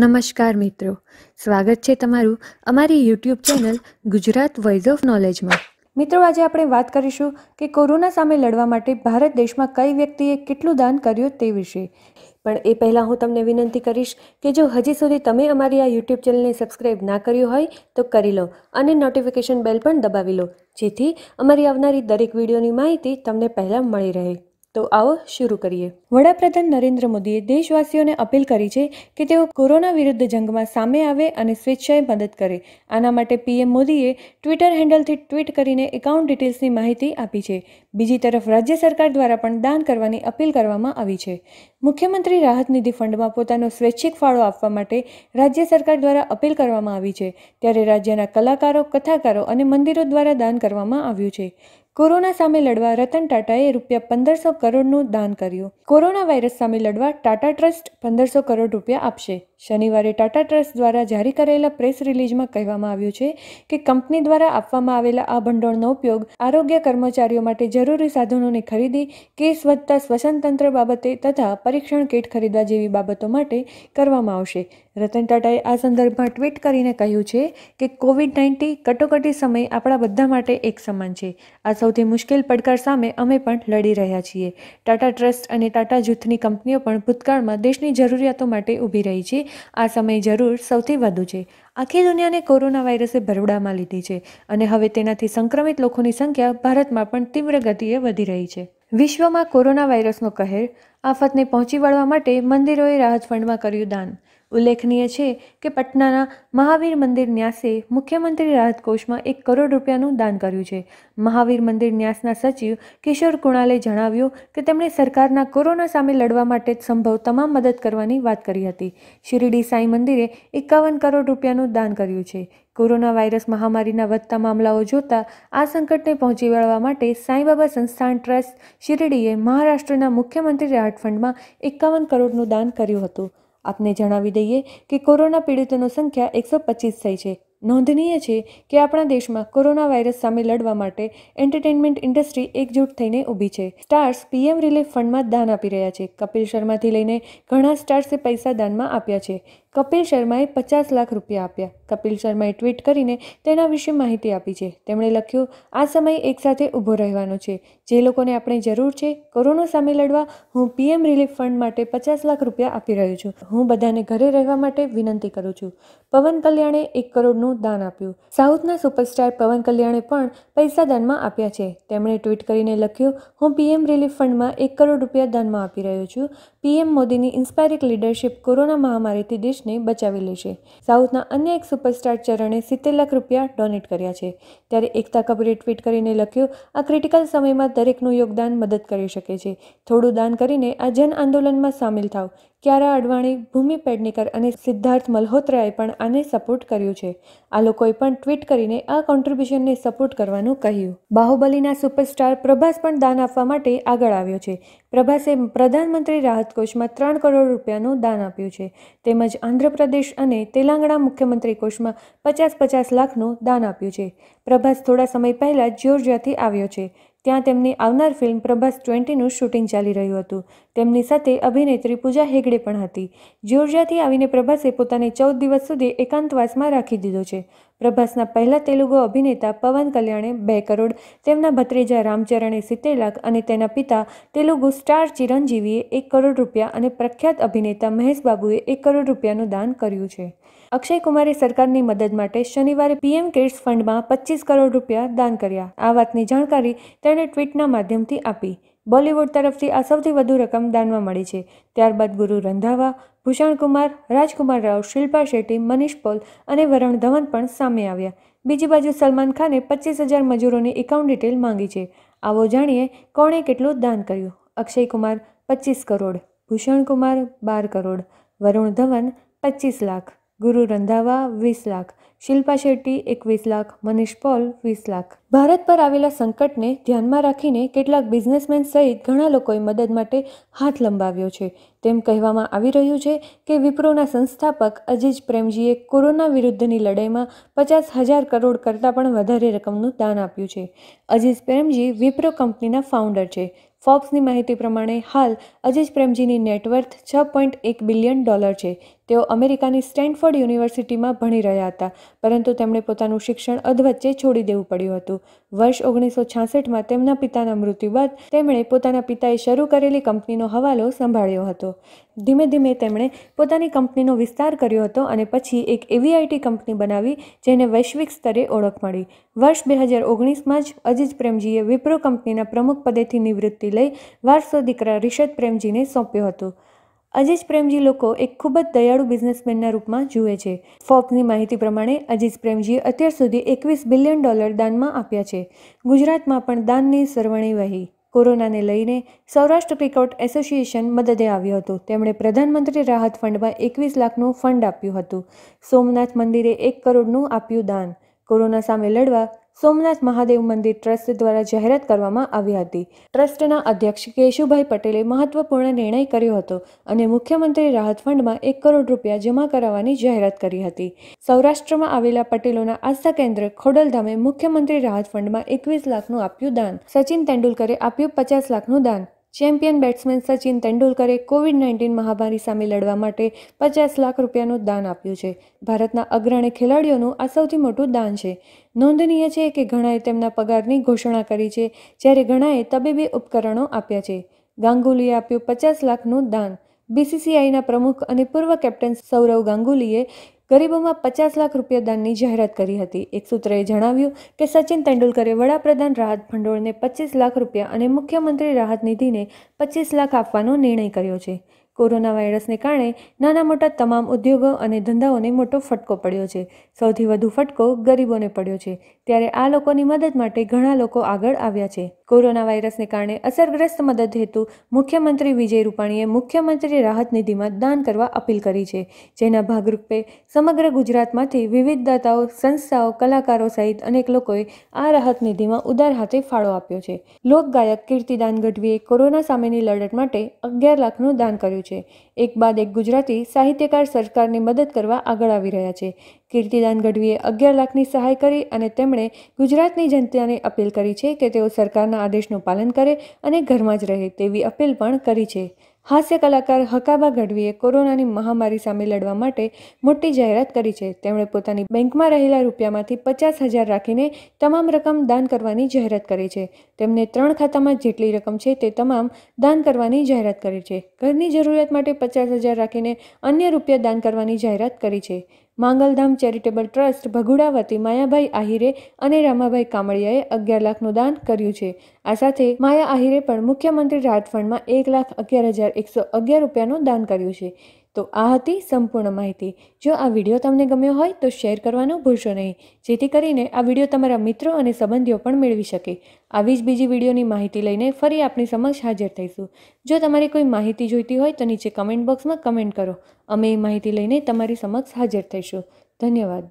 નમસ્કાર મિત્રો સ્વાગત છે તમારું અમારી YouTube channel Gujarat voice of નોલેજમાં મિત્રો આજે આપણે વાત કરીશું કે કોરોના સામે લડવા માટે ભારત દેશમાં કઈ વ્યક્તિએ કેટલું દાન કર્યું તે વિશે પણ એ પહેલાં હું તમને વિનંતી કરીશ કે જો હજી સુધી તમે અમારી આ યુટ્યુબ ચેનલને સબસ્ક્રાઈબ ના કર્યું હોય તો કરી લો અને નોટિફિકેશન બેલ પણ દબાવી લો જેથી અમારી આવનારી દરેક વિડીયોની માહિતી તમને પહેલાં મળી રહે તો આવો શરૂ કરીએ વડાપ્રધાન નરેન્દ્ર મોદીએ દેશવાસીઓને અપીલ કરી છે કે તેઓ કોરોના વિરુદ્ધ જંગમાં સામે આવે અને સ્વેચ્છાએ મદદ કરે આના માટે પીએમ મોદીએ ટ્વિટર હેન્ડલથી ટ્વીટ કરીને એકાઉન્ટ ડિટેલ્સની માહિતી આપી છે બીજી તરફ રાજ્ય સરકાર દ્વારા પણ દાન કરવાની અપીલ કરવામાં આવી છે મુખ્યમંત્રી રાહત નિધિ ફંડમાં પોતાનો સ્વૈચ્છિક ફાળો આપવા માટે રાજ્ય સરકાર દ્વારા અપીલ કરવામાં આવી છે ત્યારે રાજ્યના કલાકારો કથાકારો અને મંદિરો દ્વારા દાન કરવામાં આવ્યું છે કોરોના સામે લડવા રતન ટાટાએ રૂપિયા પંદરસો કરોડનું દાન કર્યું કોરોના વાયરસ સામે લડવા ટાટા ટ્રસ્ટ પંદરસો કરોડ રૂપિયા આપશે શનિવારે ટાટા ટ્રસ્ટ દ્વારા જારી કરેલા પ્રેસ રિલીઝમાં કહેવામાં આવ્યું છે કે કંપની દ્વારા આપવામાં આવેલા આ ભંડોળનો ઉપયોગ આરોગ્ય કર્મચારીઓ માટે જરૂરી સાધનોની ખરીદી કેસ વધતા શ્વસનતંત્ર બાબતે તથા પરીક્ષણ કીટ ખરીદવા જેવી બાબતો માટે કરવામાં આવશે રતન ટાટાએ આ સંદર્ભમાં ટ્વીટ કરીને કહ્યું છે કે કોવિડ નાઇન્ટીન કટોકટી સમય આપણા બધા માટે એક સમાન છે આ સૌથી મુશ્કેલ પડકાર સામે અમે પણ લડી રહ્યા છીએ ટાટા ટ્રસ્ટ અને ટાટા જૂથની કંપનીઓ પણ ભૂતકાળમાં દેશની જરૂરિયાતો માટે ઊભી રહી છે આ સમય જરૂર સૌથી વધુ છે આખી દુનિયાને કોરોના વાયરસે ભરવડામાં લીધી છે અને હવે તેનાથી સંક્રમિત લોકોની સંખ્યા ભારતમાં પણ તીવ્ર ગતિએ વધી રહી છે વિશ્વમાં કોરોના વાયરસનો કહેર આફતને પહોંચી વળવા માટે મંદિરોએ રાહત ફંડમાં કર્યું દાન ઉલ્લેખનીય છે કે પટનાના મહાવીર મંદિર ન્યાસે મુખ્યમંત્રી રાહત કોષમાં એક કરોડ રૂપિયાનું દાન કર્યું છે મહાવીર મંદિર ન્યાસના સચિવ કિશોર કુણાલે જણાવ્યું કે તેમણે સરકારના કોરોના સામે લડવા માટે સંભવ તમામ મદદ કરવાની વાત કરી હતી શિરડી સાંઈ મંદિરે એકાવન કરોડ રૂપિયાનું દાન કર્યું છે કોરોના વાયરસ મહામારીના વધતા મામલાઓ જોતા આ સંકટને પહોંચી વળવા માટે સાંઈબાબા સંસ્થાન ટ્રસ્ટ શિરડીએ મહારાષ્ટ્રના મુખ્યમંત્રી રાહત ફંડમાં એકાવન કરોડનું દાન કર્યું હતું આપને જણાવી દઈએ કે કોરોના પીડિતોની સંખ્યા એકસો પચીસ થઈ છે નોંધનીય છે કે આપણા દેશમાં કોરોના વાયરસ સામે લડવા માટે એન્ટરટેનમેન્ટ ઇન્ડસ્ટ્રી એકજૂટ થઈને ઊભી છે સ્ટાર્સ પીએમ રિલીફ ફંડમાં દાન આપી રહ્યા છે કપિલ શર્માથી લઈને ઘણા સ્ટાર્સે પૈસા દાનમાં આપ્યા છે કપિલ શર્માએ પચાસ લાખ રૂપિયા આપ્યા કપિલ શર્માએ ટ્વીટ કરીને તેના વિશે માહિતી આપી છે તેમણે લખ્યું આ સમય એકસાથે ઊભો રહેવાનો છે જે લોકોને આપણે જરૂર છે કોરોના સામે લડવા હું પીએમ રિલીફ ફંડ માટે પચાસ લાખ રૂપિયા આપી રહ્યો છું હું બધાને ઘરે રહેવા માટે વિનંતી કરું છું પવન કલ્યાણે એક કરોડનું દાન આપ્યું સાઉથના સુપરસ્ટાર પવન કલ્યાણે પણ પૈસા દાનમાં આપ્યા છે તેમણે ટ્વીટ કરીને લખ્યું હું પીએમ રિલીફ ફંડમાં એક કરોડ રૂપિયા દાનમાં આપી રહ્યો છું પીએમ મોદીની ઇન્સ્પાયરિંગ લીડરશિપ કોરોના મહામારીથી દેશ દેશને બચાવી લેશે સાઉથના અન્ય એક સુપરસ્ટાર ચરણે સિત્તેર લાખ રૂપિયા ડોનેટ કર્યા છે ત્યારે એકતા કપૂરે ટ્વીટ કરીને લખ્યું આ ક્રિટિકલ સમયમાં દરેકનું યોગદાન મદદ કરી શકે છે થોડું દાન કરીને આ જન આંદોલનમાં સામેલ થાવ ક્યારા અડવાણી ભૂમિ પેડનેકર અને સિદ્ધાર્થ મલ્હોત્રાએ પણ આને સપોર્ટ કર્યું છે આ લોકોએ પણ ટ્વીટ કરીને આ કોન્ટ્રીબ્યુશનને સપોર્ટ કરવાનું કહ્યું બાહુબલીના સુપરસ્ટાર પ્રભાસ પણ દાન આપવા માટે આગળ આવ્યો છે પ્રભાસે પ્રધાનમંત્રી રાહત કોષમાં ત્રણ કરોડ રૂપિયાનું દાન આપ્યું છે તેમજ આંધ્રપ્રદેશ અને તેલંગણા મુખ્યમંત્રી કોષમાં પચાસ પચાસ લાખનું દાન આપ્યું છે પ્રભાસ થોડા સમય પહેલાં જ્યોર્જિયાથી આવ્યો છે ત્યાં તેમની આવનાર ફિલ્મ પ્રભાસ ટ્વેન્ટીનું શૂટિંગ ચાલી રહ્યું હતું તેમની સાથે અભિનેત્રી પૂજા હેગડે પણ હતી જ્યોર્જિયાથી આવીને પ્રભાસે પોતાને ચૌદ દિવસ સુધી એકાંતવાસમાં રાખી દીધો છે પ્રભાસના પહેલા તેલુગુ અભિનેતા પવન કલ્યાણે બે કરોડ તેમના ભત્રીજા રામચરણે સિત્તેર લાખ અને તેના પિતા તેલુગુ સ્ટાર ચિરંજીવીએ એક કરોડ રૂપિયા અને પ્રખ્યાત અભિનેતા મહેશ બાબુએ એક કરોડ રૂપિયાનું દાન કર્યું છે અક્ષય કુમારે સરકારની મદદ માટે શનિવારે પીએમ કેર્સ ફંડમાં પચીસ કરોડ રૂપિયા દાન કર્યા આ વાતની જાણકારી તેણે ટ્વીટના માધ્યમથી આપી બોલિવૂડ તરફથી આ સૌથી વધુ રકમ દાનમાં મળી છે ત્યારબાદ ગુરુ રંધાવા ભૂષણ કુમાર રાજકુમાર રાવ શિલ્પા શેટ્ટી મનીષ પોલ અને વરુણ ધવન પણ સામે આવ્યા બીજી બાજુ સલમાન ખાને પચીસ હજાર મજૂરોની એકાઉન્ટ ડિટેલ માંગી છે આવો જાણીએ કોણે કેટલું દાન કર્યું અક્ષય કુમાર પચીસ કરોડ ભૂષણ કુમાર બાર કરોડ વરુણ ધવન પચીસ લાખ ગુરુ રંધાવા વીસ લાખ શિલ્પા શેટ્ટી એકવીસ લાખ મનીષ પોલ વીસ લાખ ભારત પર આવેલા સંકટને ધ્યાનમાં રાખીને કેટલાક બિઝનેસમેન સહિત ઘણા લોકોએ મદદ માટે હાથ લંબાવ્યો છે તેમ કહેવામાં આવી રહ્યું છે કે વિપ્રોના સંસ્થાપક અજીજ પ્રેમજીએ કોરોના વિરુદ્ધની લડાઈમાં પચાસ હજાર કરોડ કરતાં પણ વધારે રકમનું દાન આપ્યું છે અજીજ પ્રેમજી વિપ્રો કંપનીના ફાઉન્ડર છે ફોર્બ્સની માહિતી પ્રમાણે હાલ અજીજ પ્રેમજીની નેટવર્થ છ પોઈન્ટ એક બિલિયન ડોલર છે તેઓ અમેરિકાની સ્ટેન્ફોર્ડ યુનિવર્સિટીમાં ભણી રહ્યા હતા પરંતુ તેમણે પોતાનું શિક્ષણ અધવચ્ચે છોડી દેવું પડ્યું હતું વર્ષ ઓગણીસો છાસઠમાં તેમના પિતાના મૃત્યુ બાદ તેમણે પોતાના પિતાએ શરૂ કરેલી કંપનીનો હવાલો સંભાળ્યો હતો ધીમે ધીમે તેમણે પોતાની કંપનીનો વિસ્તાર કર્યો હતો અને પછી એક એવી આઈટી કંપની બનાવી જેને વૈશ્વિક સ્તરે ઓળખ મળી વર્ષ બે હજાર ઓગણીસમાં જ અજીજ પ્રેમજીએ વિપ્રો કંપનીના પ્રમુખ પદેથી નિવૃત્તિ લઈ વારસો દીકરા રિષદ પ્રેમજીને સોંપ્યો હતો અજીઝ પ્રેમજી લોકો એક ખૂબ જ દયાળુ બિઝનેસમેનના રૂપમાં જુએ છે ફોર્બ્સની માહિતી પ્રમાણે અજીઝ પ્રેમજીએ અત્યાર સુધી એકવીસ બિલિયન ડોલર દાનમાં આપ્યા છે ગુજરાતમાં પણ દાનની સરવણી વહી કોરોનાને લઈને સૌરાષ્ટ્ર ક્રિકેટ એસોસિએશન મદદે આવ્યું હતું તેમણે પ્રધાનમંત્રી રાહત ફંડમાં એકવીસ લાખનું ફંડ આપ્યું હતું સોમનાથ મંદિરે એક કરોડનું આપ્યું દાન કોરોના સામે લડવા સોમનાથ મહાદેવ મંદિર ટ્રસ્ટ દ્વારા જાહેરાત કરવામાં આવી હતી ટ્રસ્ટના અધ્યક્ષ કેશુભાઈ પટેલે મહત્વપૂર્ણ નિર્ણય કર્યો હતો અને મુખ્યમંત્રી રાહત ફંડમાં એક કરોડ રૂપિયા જમા કરાવવાની જાહેરાત કરી હતી સૌરાષ્ટ્રમાં આવેલા પટેલોના આસ્થા કેન્દ્ર ખોડલધામે મુખ્યમંત્રી રાહત ફંડમાં એકવીસ લાખનું આપ્યું દાન સચિન તેંડુલકરે આપ્યું પચાસ લાખનું દાન ચેમ્પિયન બેટ્સમેન સચિન તેંડુલકરે કોવિડ નાઇન્ટીન મહામારી સામે લડવા માટે પચાસ લાખ રૂપિયાનું દાન આપ્યું છે ભારતના અગ્રણી ખેલાડીઓનું આ સૌથી મોટું દાન છે નોંધનીય છે કે ઘણાએ તેમના પગારની ઘોષણા કરી છે જ્યારે ઘણાએ તબીબી ઉપકરણો આપ્યા છે ગાંગુલીએ આપ્યું પચાસ લાખનું દાન બીસીસીઆઈના પ્રમુખ અને પૂર્વ કેપ્ટન સૌરવ ગાંગુલીએ ગરીબોમાં પચાસ લાખ રૂપિયા દાનની જાહેરાત કરી હતી એક સૂત્રએ જણાવ્યું કે સચિન તેંડુલકરે વડાપ્રધાન રાહત ભંડોળને પચીસ લાખ રૂપિયા અને મુખ્યમંત્રી રાહત નિધિને પચીસ લાખ આપવાનો નિર્ણય કર્યો છે કોરોના વાયરસને કારણે નાના મોટા તમામ ઉદ્યોગો અને ધંધાઓને મોટો ફટકો પડ્યો છે સૌથી વધુ ફટકો ગરીબોને પડ્યો છે ત્યારે આ લોકોની મદદ માટે ઘણા લોકો આગળ આવ્યા છે કોરોના વાયરસને કારણે અસરગ્રસ્ત મદદ હેતુ મુખ્યમંત્રી વિજય રૂપાણીએ મુખ્યમંત્રી રાહત નિધિમાં દાન કરવા અપીલ કરી છે જેના ભાગરૂપે સમગ્ર ગુજરાતમાંથી વિવિધ દાતાઓ સંસ્થાઓ કલાકારો સહિત અનેક લોકોએ આ રાહત નિધિમાં ઉદાર હાથે ફાળો આપ્યો છે લોકગાયક કીર્તિદાન ગઢવીએ કોરોના સામેની લડત માટે અગિયાર લાખનું દાન કર્યું છે એક બાદ એક ગુજરાતી સાહિત્યકાર સરકારની મદદ કરવા આગળ આવી રહ્યા છે કીર્તિદાન ગઢવીએ અગિયાર લાખની સહાય કરી અને તેમણે ગુજરાતની જનતાને અપીલ કરી છે કે તેઓ સરકારના આદેશનું પાલન કરે અને ઘરમાં જ રહે તેવી અપીલ પણ કરી છે હાસ્ય કલાકાર હકાબા ગઢવીએ કોરોનાની મહામારી સામે લડવા માટે મોટી જાહેરાત કરી છે તેમણે પોતાની બેંકમાં રહેલા રૂપિયામાંથી પચાસ હજાર રાખીને તમામ રકમ દાન કરવાની જાહેરાત કરી છે તેમને ત્રણ ખાતામાં જેટલી રકમ છે તે તમામ દાન કરવાની જાહેરાત કરી છે ઘરની જરૂરિયાત માટે પચાસ હજાર રાખીને અન્ય રૂપિયા દાન કરવાની જાહેરાત કરી છે માંગલધામ ચેરિટેબલ ટ્રસ્ટ ભગુડા વતી માયાભાઈ આહિરે અને રામાભાઈ કામળિયાએ અગિયાર લાખનું દાન કર્યું છે આ સાથે માયા આહિરે પણ મુખ્યમંત્રી રાહત ફંડમાં એક લાખ અગિયાર હજાર એકસો અગિયાર રૂપિયાનું દાન કર્યું છે તો આ હતી સંપૂર્ણ માહિતી જો આ વિડીયો તમને ગમ્યો હોય તો શેર કરવાનું ભૂલશો નહીં જેથી કરીને આ વિડીયો તમારા મિત્રો અને સંબંધીઓ પણ મેળવી શકે આવી જ બીજી વિડીયોની માહિતી લઈને ફરી આપણી સમક્ષ હાજર થઈશું જો તમારે કોઈ માહિતી જોઈતી હોય તો નીચે કમેન્ટ બોક્સમાં કમેન્ટ કરો અમે એ માહિતી લઈને તમારી સમક્ષ હાજર થઈશું ધન્યવાદ